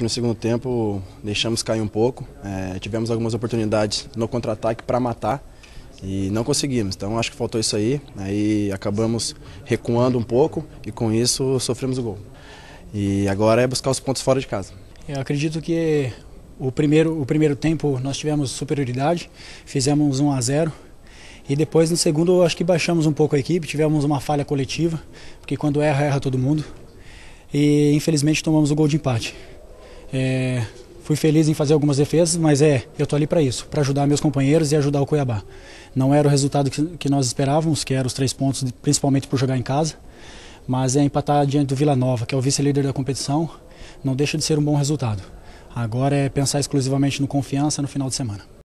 No segundo tempo, deixamos cair um pouco. É, tivemos algumas oportunidades no contra-ataque para matar e não conseguimos. Então, acho que faltou isso aí. Aí acabamos recuando um pouco e, com isso, sofremos o gol. E agora é buscar os pontos fora de casa. Eu acredito que o primeiro, o primeiro tempo nós tivemos superioridade, fizemos 1 a 0 e depois no segundo acho que baixamos um pouco a equipe, tivemos uma falha coletiva, porque quando erra, erra todo mundo. E infelizmente tomamos o gol de empate. É, fui feliz em fazer algumas defesas, mas é, eu tô ali para isso, para ajudar meus companheiros e ajudar o Cuiabá. Não era o resultado que, que nós esperávamos, que era os três pontos, principalmente por jogar em casa, mas é empatar diante do Vila Nova, que é o vice-líder da competição, não deixa de ser um bom resultado. Agora é pensar exclusivamente no confiança no final de semana.